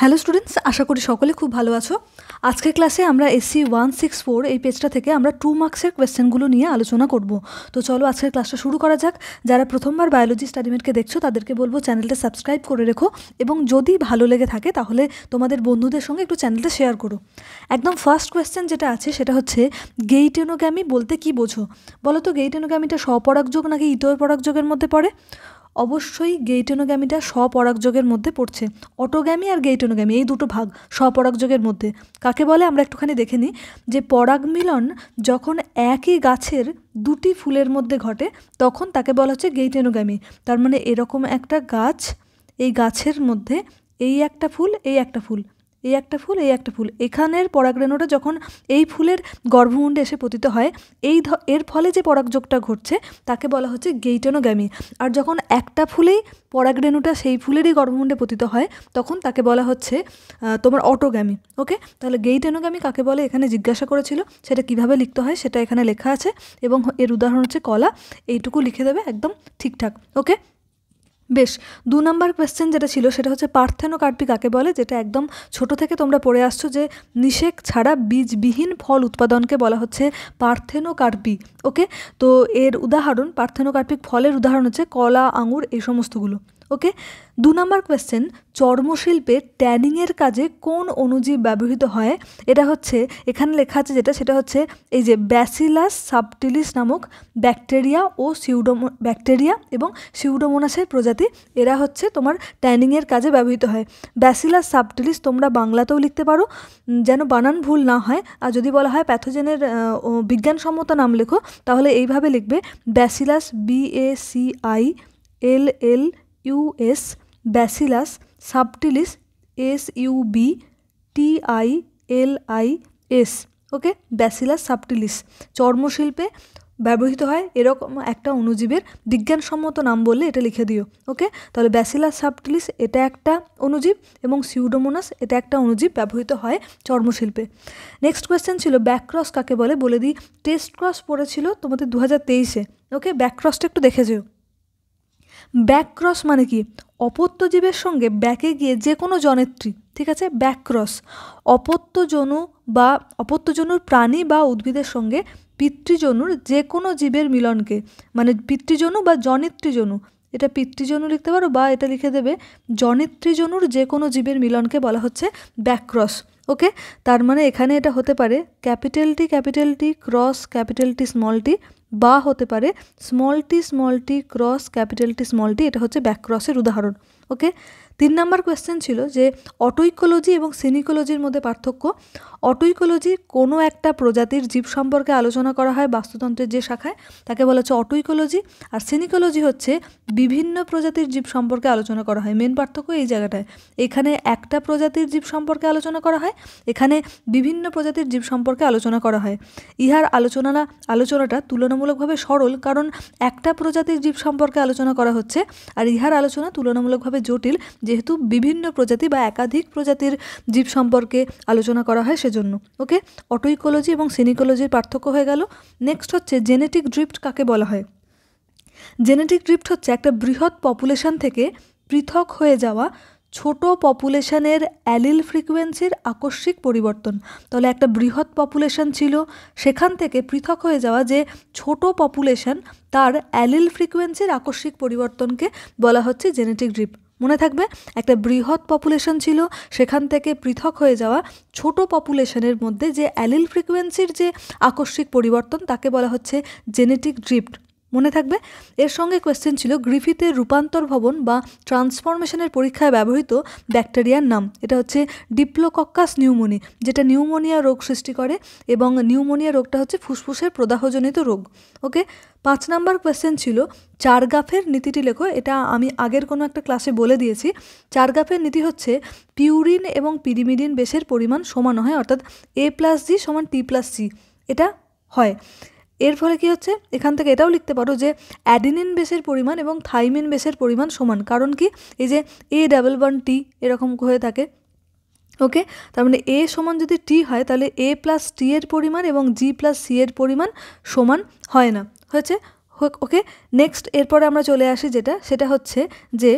hello students আশা করি সকলে খুব ভালো আছো আজকের ক্লাসে আমরা এসি ওয়ান সিক্স ফোর এই পেজটা থেকে আমরা টু মার্কসের কোয়েশ্চেনগুলো নিয়ে আলোচনা করব তো চলো আজকের ক্লাসটা শুরু করা যাক যারা প্রথমবার বায়োলজি স্টাডিমেন্টকে দেখছো তাদেরকে বলবো চ্যানেলটা সাবস্ক্রাইব করে রেখো এবং যদি ভালো লেগে থাকে তাহলে তোমাদের বন্ধুদের সঙ্গে একটু চ্যানেলটা শেয়ার করো একদম ফার্স্ট কোয়েশ্চেন যেটা আছে সেটা হচ্ছে গেইটেনোগ্যামি বলতে কি বোঝো বলো তো গেইটেনোগ্যামিটা স্বপরাগযোগ নাকি ইতর পরাগযোগের মধ্যে পড়ে অবশ্যই গেইটেনোগ্যামিটা স্বপরাগযোগের মধ্যে পড়ছে অটোগ্যামি আর গেইটেনোগ্যামি এই দুটো ভাগ স্বপরাগযোগের মধ্যে কাকে বলে আমরা একটুখানি দেখে নিই যে পরাগ মিলন যখন একই গাছের দুটি ফুলের মধ্যে ঘটে তখন তাকে বলা হচ্ছে গেইটেনোগ্যামি তার মানে এরকম একটা গাছ এই গাছের মধ্যে এই একটা ফুল এই একটা ফুল এই একটা ফুল এই একটা ফুল এখানের পরাগরেণুটা যখন এই ফুলের গর্ভমুণ্ডে এসে পতিত হয় এই এর ফলে যে পরাগযোগটা ঘটছে তাকে বলা হচ্ছে গেইটেনোগ্যামি আর যখন একটা ফুলেই পরাগরেণুটা সেই ফুলেরই গর্ভমুণ্ডে পতিত হয় তখন তাকে বলা হচ্ছে তোমার অটোগ্যামি ওকে তাহলে গেইটেনোগ্যামি কাকে বলে এখানে জিজ্ঞাসা করেছিল সেটা কিভাবে লিখতে হয় সেটা এখানে লেখা আছে এবং এর উদাহরণ হচ্ছে কলা এইটুকু লিখে দেবে একদম ঠিকঠাক ওকে বেশ দু নম্বর কোয়েশ্চেন যেটা ছিল সেটা হচ্ছে কার্পি কাকে বলে যেটা একদম ছোট থেকে তোমরা পড়ে আসছো যে নিষেক ছাড়া বীজবিহীন ফল উৎপাদনকে বলা হচ্ছে কার্পি ওকে তো এর উদাহরণ কার্পিক ফলের উদাহরণ হচ্ছে কলা আঙুর এই সমস্তগুলো ওকে দু নম্বর কোয়েশ্চেন চর্মশিল্পে ট্যানিংয়ের কাজে কোন অণুজীব ব্যবহৃত হয় এটা হচ্ছে এখানে লেখা আছে যেটা সেটা হচ্ছে এই যে ব্যাসিলাস সাবটিলিস নামক ব্যাকটেরিয়া ও সিউডোম ব্যাকটেরিয়া এবং সিউডোমোনাসের প্রজাতি এরা হচ্ছে তোমার ট্যানিংয়ের কাজে ব্যবহৃত হয় ব্যাসিলাস সাবটিলিস তোমরা বাংলাতেও লিখতে পারো যেন বানান ভুল না হয় আর যদি বলা হয় প্যাথোজেনের বিজ্ঞানসম্মত নাম লেখো তাহলে এইভাবে লিখবে bacillus B A C I L L U S bacillus subtilis S U B T I L I S okay bacillus subtilis চর্মশিল্পে ব্যবহৃত হয় এরকম একটা অণুজীবের বিজ্ঞানসম্মত নাম বললে এটা লিখে দিও ওকে তাহলে ব্যাসিলাস সাবটিলিস এটা একটা অণুজীব এবং সিউডোমোনাস এটা একটা অণুজীব ব্যবহৃত হয় চর্মশিল্পে নেক্সট কোয়েশ্চেন ছিল ব্যাকক্রস কাকে বলে বলে দিই টেস্ট ক্রস পড়েছিল তোমাদের দু হাজার তেইশে ওকে ব্যাকক্রসটা একটু দেখে যেও ব্যাকক্রস মানে কি অপত্য জীবের সঙ্গে ব্যাকে গিয়ে যে কোনো জনেত্রী ঠিক আছে ব্যাকক্রস অপত্যজনু বা অপত্যজনুর প্রাণী বা উদ্ভিদের সঙ্গে পিতৃজনুর যে কোনো জীবের মিলনকে মানে পিতৃজনু বা জনেত্রীজনু এটা পিতৃজনু লিখতে পারো বা এটা লিখে দেবে জনিত্রিজনুর যে কোনো জীবের মিলনকে বলা হচ্ছে ব্যাকক্রস ওকে তার মানে এখানে এটা হতে পারে capital T capital T cross capital T small T বা হতে পারে small T small T cross capital T small T এটা হচ্ছে ব্যাকক্রসের উদাহরণ ওকে তিন নম্বর কোয়েশ্চেন ছিল যে অটোইকোলজি এবং সিনিকোলজির মধ্যে পার্থক্য অটোইকোলজি কোনো একটা প্রজাতির জীব সম্পর্কে আলোচনা করা হয় বাস্তুতন্ত্রের যে শাখায় তাকে বলা হচ্ছে অটোইকোলজি আর সিনিকোলজি হচ্ছে বিভিন্ন প্রজাতির জীব সম্পর্কে আলোচনা করা হয় মেন পার্থক্য এই জায়গাটায় এখানে একটা প্রজাতির জীব সম্পর্কে আলোচনা করা হয় এখানে বিভিন্ন প্রজাতির জীব সম্পর্কে আলোচনা করা হয় ইহার আলোচনা আলোচনাটা তুলনামূলকভাবে সরল কারণ একটা প্রজাতির জীব সম্পর্কে আলোচনা করা হচ্ছে আর ইহার আলোচনা তুলনামূলকভাবে জটিল যেহেতু বিভিন্ন প্রজাতি বা একাধিক প্রজাতির জীব সম্পর্কে আলোচনা করা হয় সেজন্য ওকে অটোইকোলজি এবং সিনিকোলজির পার্থক্য হয়ে গেল নেক্সট হচ্ছে জেনেটিক ড্রিফ্ট কাকে বলা হয় জেনেটিক ড্রিফ্ট হচ্ছে একটা বৃহৎ পপুলেশন থেকে পৃথক হয়ে যাওয়া ছোট পপুলেশনের অ্যালিল ফ্রিকুয়েন্সির আকস্মিক পরিবর্তন তাহলে একটা বৃহৎ পপুলেশন ছিল সেখান থেকে পৃথক হয়ে যাওয়া যে ছোট পপুলেশন তার অ্যালিল ফ্রিকুয়েন্সির আকস্মিক পরিবর্তনকে বলা হচ্ছে জেনেটিক ড্রিপ মনে থাকবে একটা বৃহৎ পপুলেশন ছিল সেখান থেকে পৃথক হয়ে যাওয়া ছোট পপুলেশনের মধ্যে যে অ্যালিল ফ্রিকোয়েন্সির যে আকস্মিক পরিবর্তন তাকে বলা হচ্ছে জেনেটিক ড্রিপ্ট মনে থাকবে এর সঙ্গে কোয়েশ্চেন ছিল গ্রিফিতের রূপান্তর ভবন বা ট্রান্সফরমেশনের পরীক্ষায় ব্যবহৃত ব্যাকটেরিয়ার নাম এটা হচ্ছে ডিপ্লোকক্কাস নিউমোনি যেটা নিউমোনিয়া রোগ সৃষ্টি করে এবং নিউমোনিয়া রোগটা হচ্ছে ফুসফুসের প্রদাহজনিত রোগ ওকে পাঁচ নাম্বার কোয়েশ্চেন ছিল চারগাফের নীতিটি লেখো এটা আমি আগের কোনো একটা ক্লাসে বলে দিয়েছি চারগাফের নীতি হচ্ছে পিউরিন এবং পিরিমিডিন বেশের পরিমাণ সমান হয় অর্থাৎ এ প্লাস জি সমান টি প্লাস সি এটা হয় এর ফলে কী হচ্ছে এখান থেকে এটাও লিখতে পারো যে অ্যাডিনিন বেসের পরিমাণ এবং থাইমিন বেসের পরিমাণ সমান কারণ কি এই যে এ ডাবল ওয়ান টি এরকম হয়ে থাকে ওকে তার মানে এ সমান যদি টি হয় তাহলে এ প্লাস টি এর পরিমাণ এবং জি প্লাস সি এর পরিমাণ সমান হয় না হয়েছে ওকে নেক্সট এরপরে আমরা চলে আসি যেটা সেটা হচ্ছে যে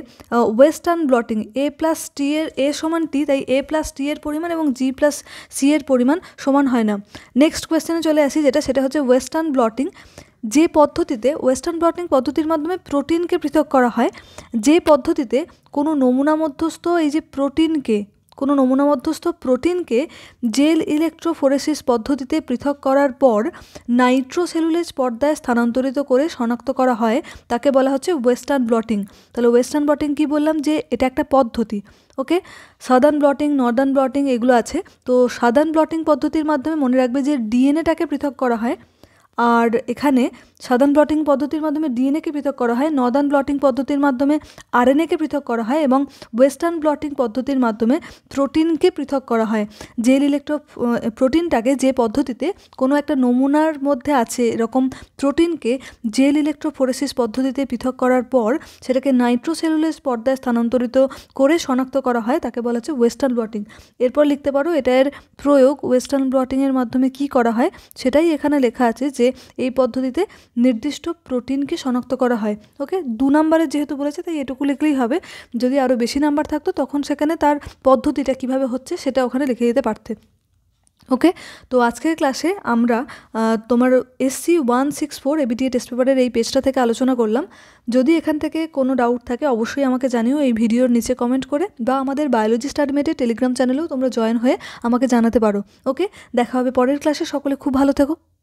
ওয়েস্টার্ন ব্লটিং এ প্লাস টি এর এ সমান টি তাই এ প্লাস টি এর পরিমাণ এবং জি প্লাস সি এর পরিমাণ সমান হয় না নেক্সট কোয়েশ্চেনে চলে আসি যেটা সেটা হচ্ছে ওয়েস্টার্ন ব্লটিং যে পদ্ধতিতে ওয়েস্টার্ন ব্লটিং পদ্ধতির মাধ্যমে প্রোটিনকে পৃথক করা হয় যে পদ্ধতিতে কোনো নমুনা মধ্যস্থ এই যে প্রোটিনকে কোনো মধ্যস্থ প্রোটিনকে জেল ইলেকট্রোফোরেসিস পদ্ধতিতে পৃথক করার পর নাইট্রোসেলুলেজ পর্দায় স্থানান্তরিত করে শনাক্ত করা হয় তাকে বলা হচ্ছে ওয়েস্টার্ন ব্লটিং তাহলে ওয়েস্টার্ন ব্লটিং কি বললাম যে এটা একটা পদ্ধতি okay southern blotting northern blotting এগুলো আছে তো সাদার্ন ব্লটিং পদ্ধতির মাধ্যমে মনে রাখবে যে ডিএনএটাকে পৃথক করা হয় আর এখানে সাধারণ ব্লটিং পদ্ধতির মাধ্যমে ডিএনএকে পৃথক করা হয় নদান ব্লটিং পদ্ধতির মাধ্যমে আরএনএকে পৃথক করা হয় এবং ওয়েস্টার্ন ব্লটিং পদ্ধতির মাধ্যমে প্রোটিনকে পৃথক করা হয় জেল ইলেকট্রো প্রোটিনটাকে যে পদ্ধতিতে কোনো একটা নমুনার মধ্যে আছে এরকম প্রোটিনকে জেল ইলেকট্রোফোরেসিস পদ্ধতিতে পৃথক করার পর সেটাকে নাইট্রোসেলুলেস পর্দায় স্থানান্তরিত করে শনাক্ত করা হয় তাকে বলা হচ্ছে ওয়েস্টার্ন ব্লটিং এরপর লিখতে পারো এটার প্রয়োগ ওয়েস্টার্ন ব্লটিংয়ের মাধ্যমে কি করা হয় সেটাই এখানে লেখা আছে যে এই পদ্ধতিতে নির্দিষ্ট প্রোটিনকে শনাক্ত করা হয় ওকে দু নাম্বারে যেহেতু বলেছে তাই এটুকু লিখলেই হবে যদি আরও বেশি নাম্বার থাকতো তখন সেখানে তার পদ্ধতিটা কিভাবে হচ্ছে সেটা ওখানে লিখে দিতে পারতে ওকে তো আজকের ক্লাসে আমরা তোমার SC one six four ABTA test পেপারের এই পেজটা থেকে আলোচনা করলাম যদি এখান থেকে কোনো ডাউট থাকে অবশ্যই আমাকে জানিও এই ভিডিওর নিচে কমেন্ট করে বা আমাদের বায়োলজি স্টাডমেটের টেলিগ্রাম চ্যানেলেও তোমরা জয়েন হয়ে আমাকে জানাতে পারো ওকে দেখা হবে পরের ক্লাসে সকলে খুব ভালো থেকো